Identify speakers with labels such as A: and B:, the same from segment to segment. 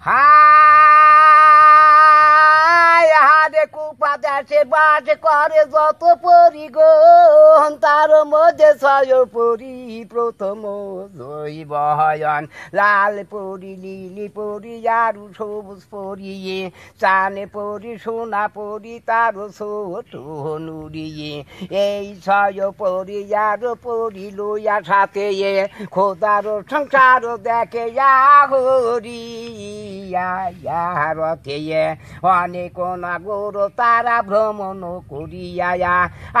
A: は বাদে কুপাদাসে বাস করে যত পরি গো তার মধ্যে ছয় পরি প্রথম জয় বহয়ন লাল পরি লিলি পরি আর সবুজ পরিয়ে চানে পরি সোনা পরি তার ছোট নুড়িয়ে এই ছয় পরি আর পরি লইয়া সাথে খোদার সংসার দেখে যা হরিয়া রথে অনেক গো মোর তারা ভ্রমণ করিয়া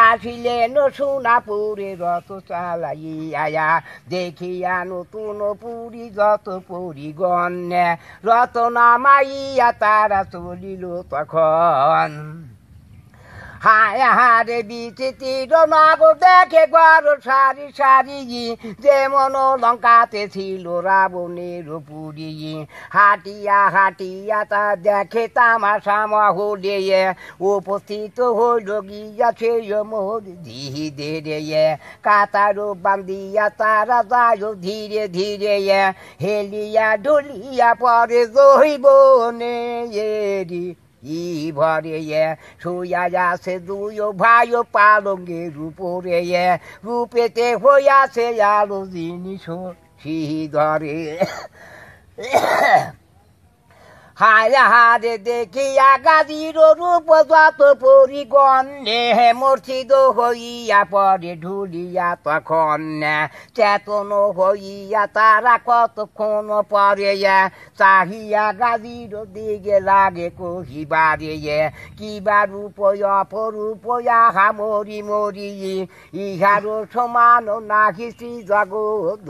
A: আসিলেন সোনাপুরে রথ চালাইয়া দেখিয়া নতুন পুরী যত পরিগণ্যে রত নামাইয়া তারা চলিল তখন হায় হারে বিচিতি নাগর দেখে গর সারি সারি যেমন লঙ্কাতে ছিল রাবণের পুরি হাটিয়া হাটিয়া তা দেখে তামাশা মহলে উপস্থিত হইল গিয়া সে মোর ধীরে ধীরে কাতারো বান্দিয়া তারা যায় ধীরে ধীরে হেলিয়া ডলিয়া পরে বনে এরি ভরে সুয়া যাছে দুয়ো ভাই পালঙ্গের উপরে রূপেতে হইয়াছে আলো জিনিস ধরে হায়া হারে দেখিয়া গাজির রূপ যত পরিগণে হে মূর্ছিদ হইয়া পরে ঢুলিয়া তখন চেতন হইয়া তারা কতক্ষণ পরে চাহিয়া গাজির দিকে লাগে কহিবারে কিবা রূপয় অপরূপয়া হা মরি মরি ইহার সমান নাহি শ্রী জগৎ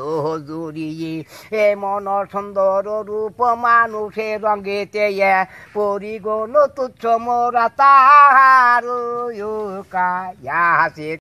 A: জুড়ি এ মন সুন্দর রূপ মানুষের রঙে てや、ポリゴノとチョモラタはるゆかやせ